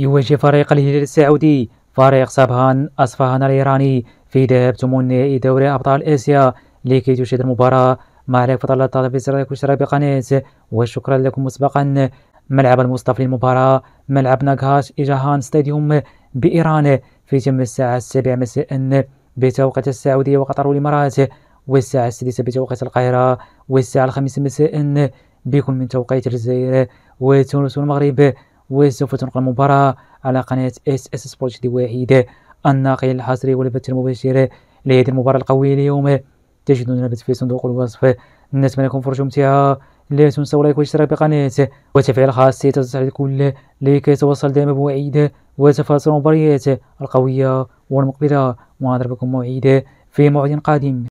يواجه فريق الهلال السعودي فريق سبهان أصفهان الإيراني في ذهاب نهائي دوري أبطال آسيا لكي تشاهد المباراة مع لك فضل في اشتراك وشراء بقناة وشكرا لكم مسبقا ملعب المصطفى للمباراة ملعب ناكهاش إيجاهان ستاديوم بإيران في تم الساعة السابعة مساء بتوقيت السعودية وقطر والإمارات والساعة السادسة بتوقيت القاهرة والساعة الخامسة مساء بكل من توقيت الجزائر وتونس والمغرب وسوف تنقل المباراة على قناة اس اس سبورت الواحدة الناقل الحصري والبث المباشر لهذه المباراة القوية اليوم تجدون البث في صندوق الوصف نتمنى لكم فرجة ممتعة لا تنسوا لايك والاشتراك بقناة وتفعيل خاصية تصل الكل لكي توصل دائما بوعيد وتفاصيل المباريات القوية والمقبلة ونضربكم موعد في موعد قادم